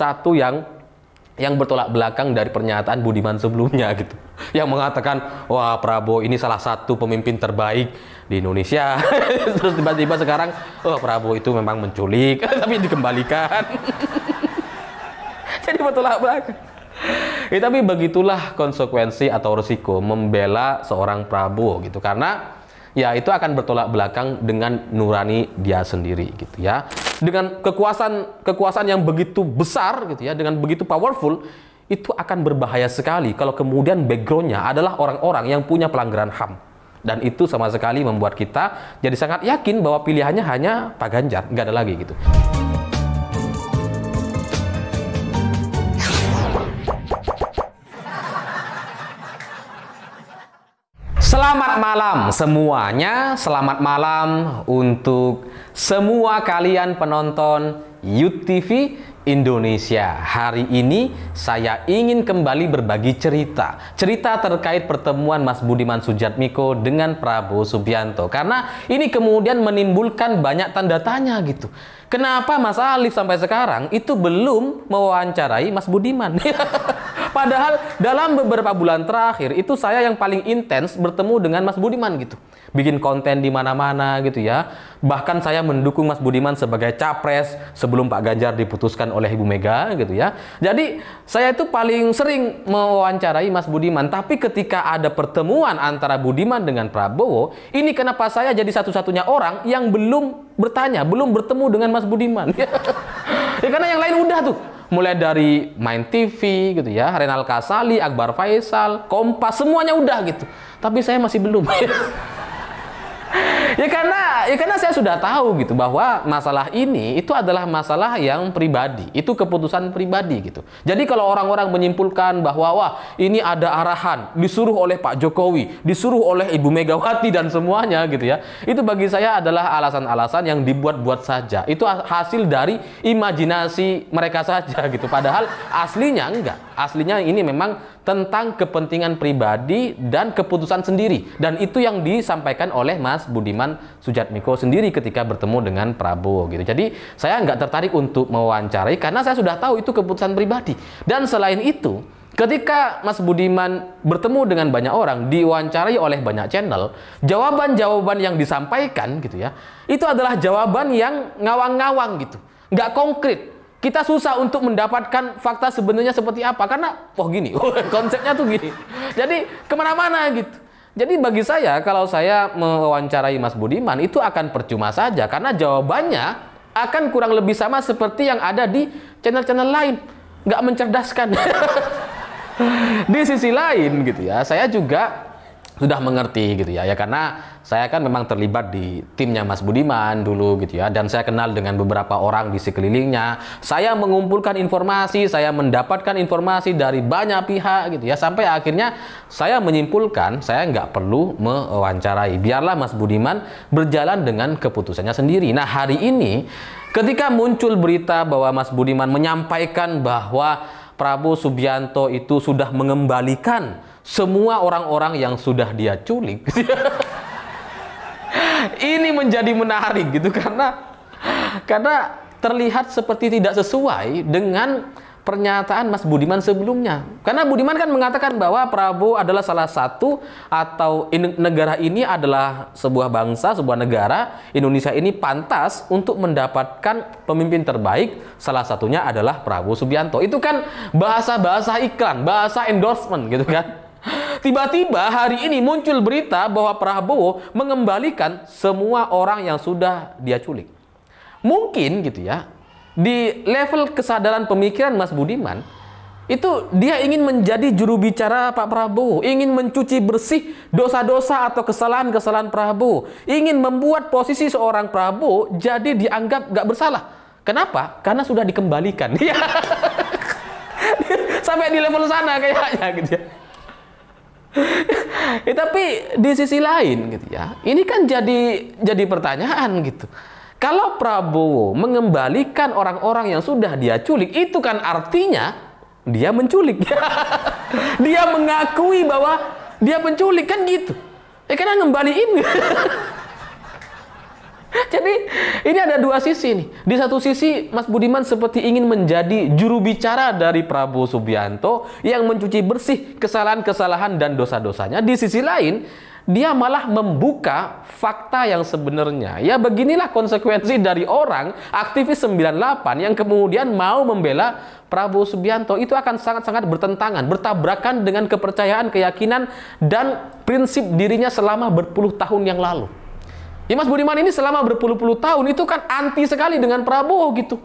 satu yang yang bertolak belakang dari pernyataan Budiman sebelumnya gitu. Yang mengatakan, wah Prabowo ini salah satu pemimpin terbaik di Indonesia. Terus tiba-tiba sekarang, oh Prabowo itu memang menculik, tapi dikembalikan. Jadi bertolak belakang. Ya, tapi begitulah konsekuensi atau resiko membela seorang Prabowo gitu. Karena ya itu akan bertolak belakang dengan nurani dia sendiri gitu ya. Dengan kekuasaan kekuasaan yang begitu besar gitu ya, dengan begitu powerful itu akan berbahaya sekali kalau kemudian backgroundnya adalah orang-orang yang punya pelanggaran HAM. Dan itu sama sekali membuat kita jadi sangat yakin bahwa pilihannya hanya Pak Ganjar, nggak ada lagi gitu. Selamat malam semuanya, selamat malam untuk semua kalian penonton YouTV Indonesia. Hari ini saya ingin kembali berbagi cerita. Cerita terkait pertemuan Mas Budiman Sujatmiko dengan Prabowo Subianto. Karena ini kemudian menimbulkan banyak tanda tanya gitu. Kenapa Mas Alif sampai sekarang itu belum mewawancarai Mas Budiman? Padahal dalam beberapa bulan terakhir itu saya yang paling intens bertemu dengan Mas Budiman gitu. Bikin konten di mana-mana gitu ya. Bahkan saya mendukung Mas Budiman sebagai capres sebelum Pak Ganjar diputuskan oleh Ibu Mega gitu ya. Jadi saya itu paling sering mewawancarai Mas Budiman. Tapi ketika ada pertemuan antara Budiman dengan Prabowo, ini kenapa saya jadi satu-satunya orang yang belum bertanya, belum bertemu dengan Mas Budiman. ya karena yang lain udah tuh mulai dari Main TV gitu ya, Renal Kasali, Akbar Faisal, Kompas, semuanya udah gitu. Tapi saya masih belum. ya karena ya karena saya sudah tahu gitu bahwa masalah ini itu adalah masalah yang pribadi, itu keputusan pribadi gitu. Jadi kalau orang-orang menyimpulkan bahwa wah ini ada arahan disuruh oleh Pak Jokowi, disuruh oleh Ibu Megawati dan semuanya gitu ya. Itu bagi saya adalah alasan-alasan yang dibuat-buat saja. Itu hasil dari imajinasi mereka saja gitu. Padahal aslinya enggak. Aslinya ini memang tentang kepentingan pribadi dan keputusan sendiri. Dan itu yang disampaikan oleh Mas Budiman Sujatmiko sendiri ketika bertemu dengan Prabowo gitu. Jadi saya nggak tertarik untuk mewawancarai karena saya sudah tahu itu keputusan pribadi. Dan selain itu, Ketika Mas Budiman bertemu dengan banyak orang, diwawancarai oleh banyak channel, jawaban-jawaban yang disampaikan gitu ya, itu adalah jawaban yang ngawang-ngawang gitu, nggak konkret kita susah untuk mendapatkan fakta sebenarnya seperti apa karena oh gini konsepnya tuh gini jadi kemana-mana gitu jadi bagi saya kalau saya mewawancarai Mas Budiman itu akan percuma saja karena jawabannya akan kurang lebih sama seperti yang ada di channel-channel lain nggak mencerdaskan di sisi lain gitu ya saya juga sudah mengerti gitu ya ya karena saya kan memang terlibat di timnya Mas Budiman dulu gitu ya dan saya kenal dengan beberapa orang di sekelilingnya saya mengumpulkan informasi saya mendapatkan informasi dari banyak pihak gitu ya sampai akhirnya saya menyimpulkan saya nggak perlu mewawancarai biarlah Mas Budiman berjalan dengan keputusannya sendiri nah hari ini ketika muncul berita bahwa Mas Budiman menyampaikan bahwa Prabowo Subianto itu sudah mengembalikan semua orang-orang yang sudah dia culik. Ini menjadi menarik gitu karena karena terlihat seperti tidak sesuai dengan pernyataan Mas Budiman sebelumnya. Karena Budiman kan mengatakan bahwa Prabowo adalah salah satu atau negara ini adalah sebuah bangsa, sebuah negara, Indonesia ini pantas untuk mendapatkan pemimpin terbaik, salah satunya adalah Prabowo Subianto. Itu kan bahasa-bahasa iklan, bahasa endorsement gitu kan. Tiba-tiba hari ini muncul berita bahwa Prabowo mengembalikan semua orang yang sudah dia culik. Mungkin gitu ya, di level kesadaran pemikiran Mas Budiman itu dia ingin menjadi juru bicara Pak Prabowo, ingin mencuci bersih dosa-dosa atau kesalahan-kesalahan Prabowo, ingin membuat posisi seorang Prabowo jadi dianggap gak bersalah. Kenapa? Karena sudah dikembalikan. Sampai di level sana kayaknya gitu ya. ya, tapi di sisi lain gitu ya, ini kan jadi jadi pertanyaan gitu. Kalau Prabowo mengembalikan orang-orang yang sudah dia culik, itu kan artinya dia menculik. dia mengakui bahwa dia menculik, kan gitu. Ya karena ngembaliin. Jadi ini ada dua sisi nih. Di satu sisi Mas Budiman seperti ingin menjadi juru bicara dari Prabowo Subianto yang mencuci bersih kesalahan-kesalahan dan dosa-dosanya. Di sisi lain dia malah membuka fakta yang sebenarnya. Ya beginilah konsekuensi dari orang aktivis 98 yang kemudian mau membela Prabowo Subianto itu akan sangat-sangat bertentangan, bertabrakan dengan kepercayaan, keyakinan dan prinsip dirinya selama berpuluh tahun yang lalu. Ya Mas Budiman ini selama berpuluh-puluh tahun itu kan anti sekali dengan Prabowo gitu.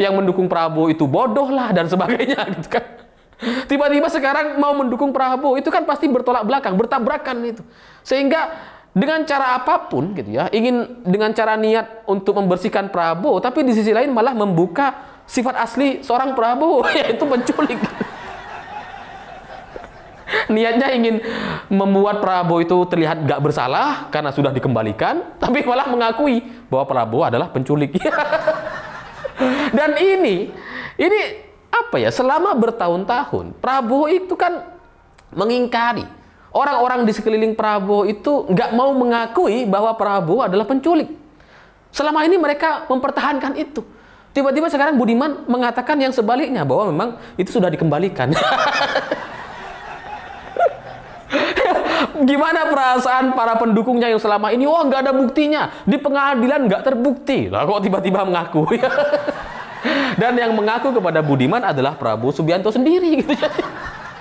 Yang mendukung Prabowo itu bodoh lah dan sebagainya gitu kan Tiba-tiba sekarang mau mendukung Prabowo, itu kan pasti bertolak belakang, bertabrakan itu. Sehingga dengan cara apapun gitu ya, ingin dengan cara niat untuk membersihkan Prabowo, tapi di sisi lain malah membuka sifat asli seorang Prabowo, yaitu penculik. Niatnya ingin membuat Prabowo itu terlihat gak bersalah karena sudah dikembalikan, tapi malah mengakui bahwa Prabowo adalah penculik. Dan ini, ini apa ya, selama bertahun-tahun Prabowo itu kan mengingkari orang-orang di sekeliling Prabowo itu nggak mau mengakui bahwa Prabowo adalah penculik. Selama ini mereka mempertahankan itu. Tiba-tiba sekarang Budiman mengatakan yang sebaliknya bahwa memang itu sudah dikembalikan. Gimana perasaan para pendukungnya yang selama ini, wah oh, nggak ada buktinya. Di pengadilan nggak terbukti. Lah kok tiba-tiba mengakui. Dan yang mengaku kepada Budiman adalah Prabowo Subianto sendiri gitu.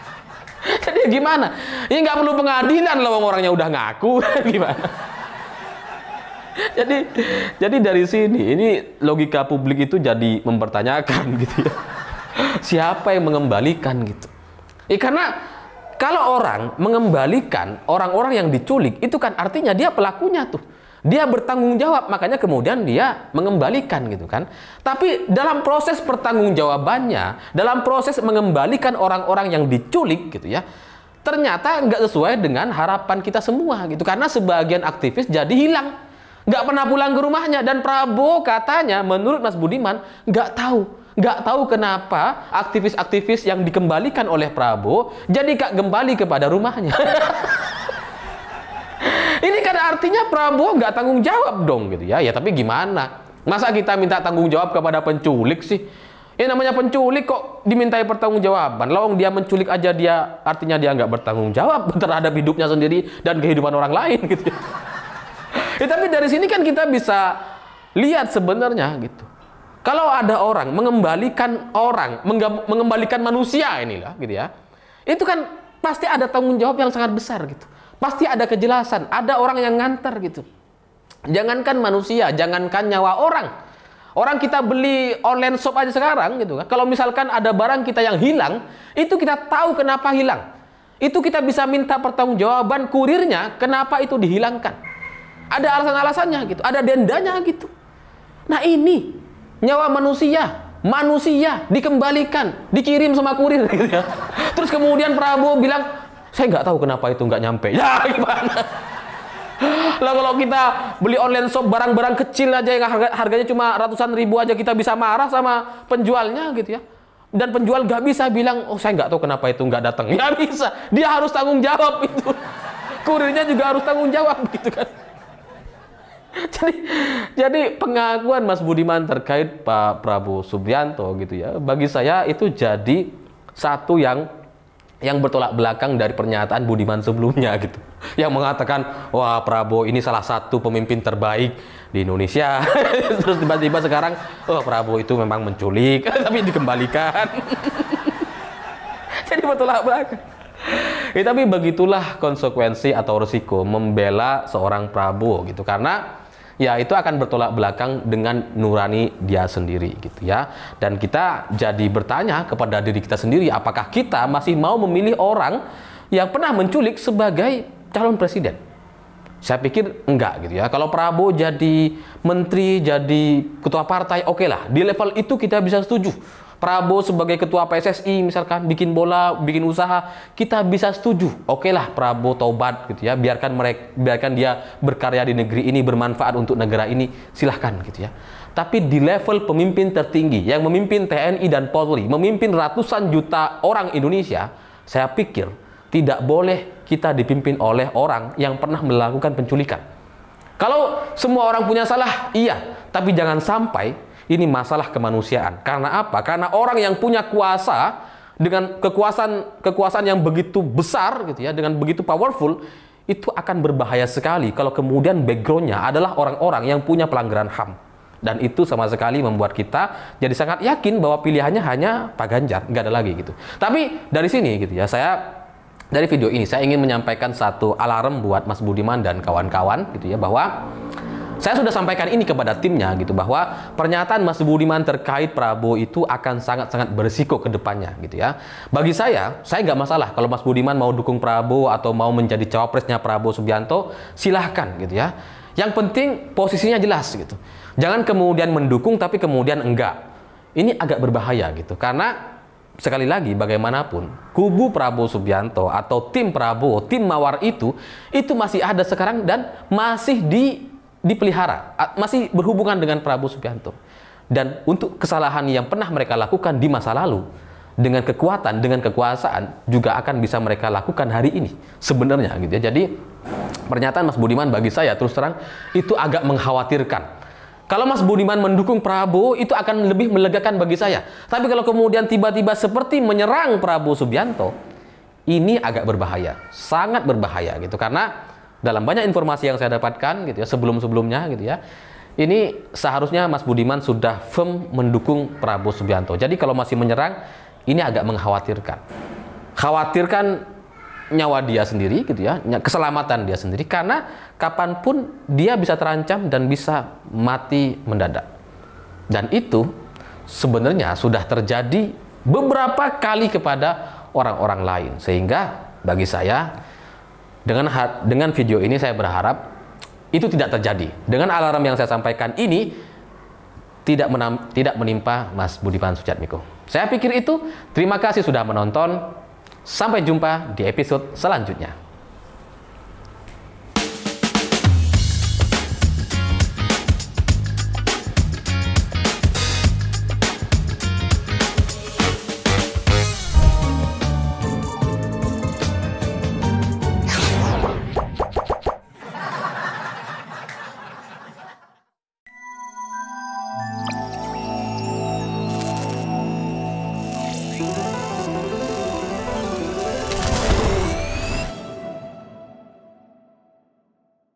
Jadi, gimana? Ini ya nggak perlu pengadilan loh orangnya udah ngaku gimana? Jadi jadi dari sini ini logika publik itu jadi mempertanyakan gitu ya. Siapa yang mengembalikan gitu? eh, karena kalau orang mengembalikan orang-orang yang diculik itu kan artinya dia pelakunya tuh. Dia bertanggung jawab, makanya kemudian dia mengembalikan gitu kan. Tapi dalam proses jawabannya, dalam proses mengembalikan orang-orang yang diculik gitu ya, ternyata nggak sesuai dengan harapan kita semua gitu. Karena sebagian aktivis jadi hilang, nggak pernah pulang ke rumahnya. Dan Prabowo katanya, menurut Mas Budiman, nggak tahu Nggak tahu kenapa aktivis-aktivis yang dikembalikan oleh Prabowo jadi gak kembali kepada rumahnya. Ini kan artinya Prabowo nggak tanggung jawab dong gitu ya. Ya tapi gimana? Masa kita minta tanggung jawab kepada penculik sih? Ini ya, namanya penculik kok dimintai pertanggungjawaban. Lawang dia menculik aja dia artinya dia nggak bertanggung jawab terhadap hidupnya sendiri dan kehidupan orang lain gitu. Ya, ya tapi dari sini kan kita bisa lihat sebenarnya gitu. Kalau ada orang mengembalikan orang, mengembalikan manusia inilah gitu ya. Itu kan pasti ada tanggung jawab yang sangat besar gitu. Pasti ada kejelasan, ada orang yang nganter gitu. Jangankan manusia, jangankan nyawa orang. Orang kita beli online shop aja sekarang gitu kan. Kalau misalkan ada barang kita yang hilang, itu kita tahu kenapa hilang. Itu kita bisa minta pertanggungjawaban kurirnya kenapa itu dihilangkan. Ada alasan-alasannya gitu, ada dendanya gitu. Nah ini nyawa manusia, manusia dikembalikan, dikirim sama kurir gitu ya. Terus kemudian Prabowo bilang, saya nggak tahu kenapa itu nggak nyampe. Ya gimana? lah kalau kita beli online shop barang-barang kecil aja yang harga, harganya cuma ratusan ribu aja kita bisa marah sama penjualnya gitu ya dan penjual nggak bisa bilang oh saya nggak tahu kenapa itu nggak datang Ya bisa dia harus tanggung jawab itu kurirnya juga harus tanggung jawab gitu kan jadi jadi pengakuan Mas Budiman terkait Pak Prabowo Subianto gitu ya bagi saya itu jadi satu yang yang bertolak belakang dari pernyataan Budiman sebelumnya gitu. Yang mengatakan, wah Prabowo ini salah satu pemimpin terbaik di Indonesia. Terus tiba-tiba sekarang, oh Prabowo itu memang menculik, tapi dikembalikan. Jadi bertolak belakang. Ya, tapi begitulah konsekuensi atau resiko membela seorang Prabowo gitu. Karena ya itu akan bertolak belakang dengan nurani dia sendiri gitu ya. Dan kita jadi bertanya kepada diri kita sendiri apakah kita masih mau memilih orang yang pernah menculik sebagai calon presiden. Saya pikir enggak gitu ya. Kalau Prabowo jadi menteri, jadi ketua partai, oke okay lah. Di level itu kita bisa setuju. Prabowo sebagai ketua PSSI misalkan bikin bola, bikin usaha, kita bisa setuju. Oke okay lah Prabowo taubat gitu ya, biarkan mereka biarkan dia berkarya di negeri ini bermanfaat untuk negara ini, silahkan gitu ya. Tapi di level pemimpin tertinggi yang memimpin TNI dan Polri, memimpin ratusan juta orang Indonesia, saya pikir tidak boleh kita dipimpin oleh orang yang pernah melakukan penculikan. Kalau semua orang punya salah, iya, tapi jangan sampai ini masalah kemanusiaan. Karena apa? Karena orang yang punya kuasa dengan kekuasaan kekuasaan yang begitu besar gitu ya, dengan begitu powerful itu akan berbahaya sekali kalau kemudian backgroundnya adalah orang-orang yang punya pelanggaran HAM. Dan itu sama sekali membuat kita jadi sangat yakin bahwa pilihannya hanya Pak Ganjar, nggak ada lagi gitu. Tapi dari sini gitu ya, saya dari video ini saya ingin menyampaikan satu alarm buat Mas Budiman dan kawan-kawan gitu ya bahwa saya sudah sampaikan ini kepada timnya gitu bahwa pernyataan Mas Budiman terkait Prabowo itu akan sangat-sangat berisiko ke depannya gitu ya. Bagi saya, saya nggak masalah kalau Mas Budiman mau dukung Prabowo atau mau menjadi cawapresnya Prabowo Subianto, silahkan gitu ya. Yang penting posisinya jelas gitu. Jangan kemudian mendukung tapi kemudian enggak. Ini agak berbahaya gitu karena sekali lagi bagaimanapun kubu Prabowo Subianto atau tim Prabowo, tim Mawar itu itu masih ada sekarang dan masih di dipelihara, masih berhubungan dengan Prabowo Subianto. Dan untuk kesalahan yang pernah mereka lakukan di masa lalu, dengan kekuatan, dengan kekuasaan juga akan bisa mereka lakukan hari ini sebenarnya gitu ya. Jadi pernyataan Mas Budiman bagi saya terus terang itu agak mengkhawatirkan. Kalau Mas Budiman mendukung Prabowo itu akan lebih melegakan bagi saya. Tapi kalau kemudian tiba-tiba seperti menyerang Prabowo Subianto, ini agak berbahaya, sangat berbahaya gitu karena dalam banyak informasi yang saya dapatkan gitu ya sebelum-sebelumnya gitu ya ini seharusnya Mas Budiman sudah firm mendukung Prabowo Subianto. Jadi kalau masih menyerang ini agak mengkhawatirkan. Khawatirkan nyawa dia sendiri gitu ya, keselamatan dia sendiri karena kapanpun dia bisa terancam dan bisa mati mendadak. Dan itu sebenarnya sudah terjadi beberapa kali kepada orang-orang lain sehingga bagi saya dengan dengan video ini saya berharap itu tidak terjadi. Dengan alarm yang saya sampaikan ini tidak menam, tidak menimpa Mas Budiman Sujatmiko. Saya pikir itu. Terima kasih sudah menonton. Sampai jumpa di episode selanjutnya.